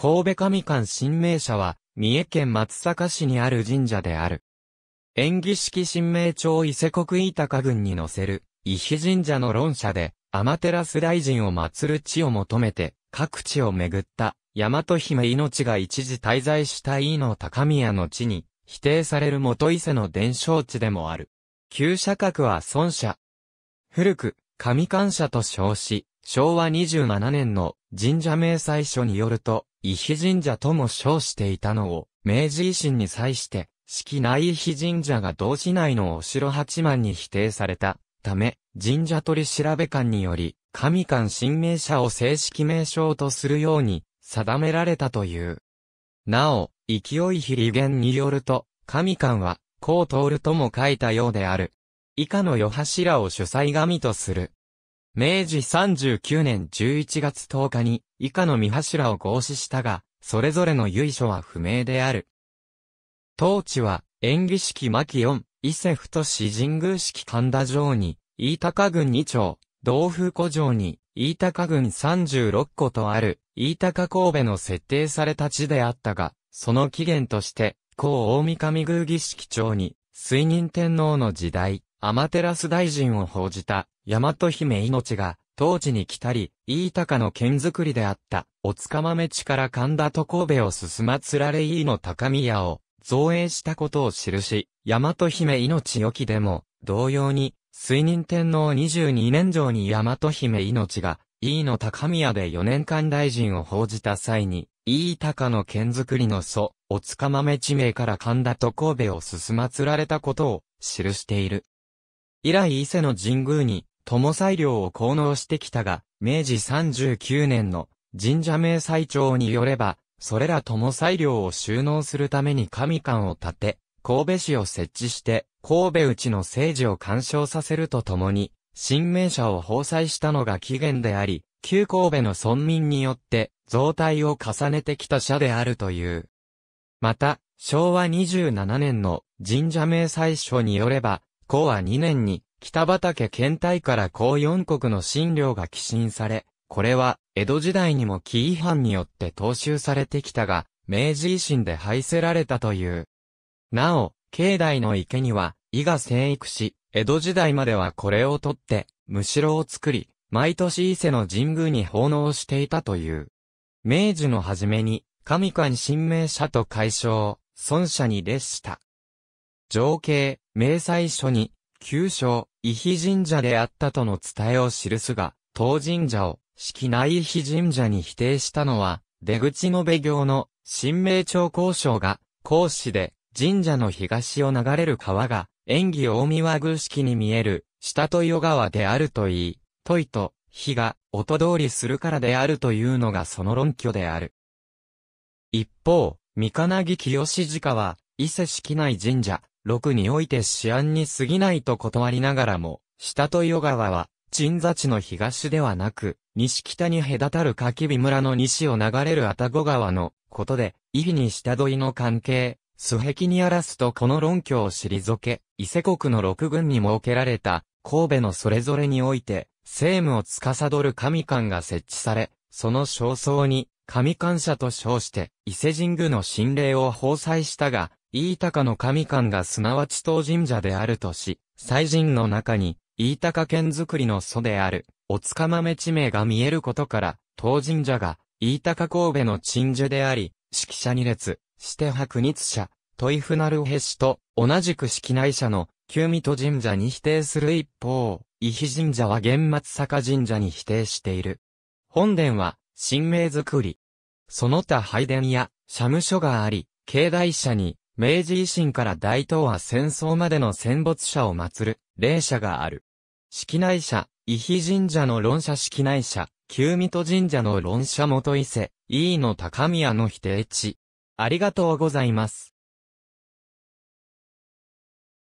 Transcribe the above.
神戸神官神明社は、三重県松阪市にある神社である。演起式神明町伊勢国伊高郡に載せる、伊比神社の論者で、天照大臣を祀る地を求めて、各地を巡った、大和姫命が一時滞在した伊の高宮の地に、否定される元伊勢の伝承地でもある。旧社格は孫社。古く、神官社と称し、昭和27年の神社明細書によると、伊比神社とも称していたのを、明治維新に際して、式内伊比神社が同市内のお城八幡に否定されたため、神社取調べ官により、神官新名社を正式名称とするように定められたという。なお、勢い比利言によると、神官は、こう通るとも書いたようである。以下の世柱を主催神とする。明治39年11月10日に以下の三柱を合祀したが、それぞれの由緒は不明である。当地は、演義式牧四、伊勢太市神宮式神田城に、飯高郡2町、道府古城に、飯高郡36個とある、飯高神戸の設定された地であったが、その起源として、高大神宮儀式町に、水任天皇の時代、天照大臣を報じた、大和姫命が、当時に来たり、飯高の剣作りであった、おつかまめ地から神田と神戸を進まつられ飯の高宮を、造営したことを記し、大和姫命よきでも、同様に、水任天皇22年上に大和姫命が、飯の高宮で4年間大臣を報じた際に、飯高の剣作りの祖、おつかまめ地名から神田と神戸を進まつられたことを、記している。以来伊勢の神宮に、友裁量を奉納してきたが、明治39年の神社名裁帳によれば、それら友裁量を収納するために神官を建て、神戸市を設置して、神戸内の政治を干渉させるとともに、新名社を放載したのが起源であり、旧神戸の村民によって、増体を重ねてきた社であるという。また、昭和27年の神社名裁書によれば、後は2年に、北畠県体から高四国の新領が寄進され、これは、江戸時代にも紀伊藩によって踏襲されてきたが、明治維新で廃せられたという。なお、境内の池には、伊が生育し、江戸時代まではこれを取って、むしろを作り、毎年伊勢の神宮に奉納していたという。明治の初めに、神官神明社と解消、孫社に列した。情景、明細書に、旧章、伊比神社であったとの伝えを記すが、当神社を、式内伊比神社に否定したのは、出口延べ行の、新名町交渉が、講師で、神社の東を流れる川が、縁起大見和宮式に見える、下と与川であるといい、問いと、日が、音通りするからであるというのがその論拠である。一方、三金木清志家は、伊勢式内神社、6において死案に過ぎないと断りながらも、下と与川は、鎮座地の東ではなく、西北に隔たる柿火村の西を流れる愛宕川のことで、伊比に下取りの関係、素壁に荒らすとこの論拠を退け、伊勢国の六軍に設けられた、神戸のそれぞれにおいて、政務を司る神官が設置され、その焦燥に、神官社と称して、伊勢神宮の神霊を奉祭したが、飯高の神官がすなわち当神社であるとし、祭神の中に、飯高県づくりの祖である、おつかまめ地名が見えることから、当神社が、飯高神戸の鎮守であり、指揮者二列、して白日社、トイフナルヘ氏と、同じく式内社の、旧水戸神社に否定する一方、伊比神社は玄松坂神社に否定している。本殿は、神明づくり。その他拝殿や、社務所があり、境内社に、明治維新から大東亜戦争までの戦没者を祀る、霊社がある。式内社、伊比神社の論社式内社、旧水戸神社の論社元伊勢、伊の高宮の否定地。ありがとうございます。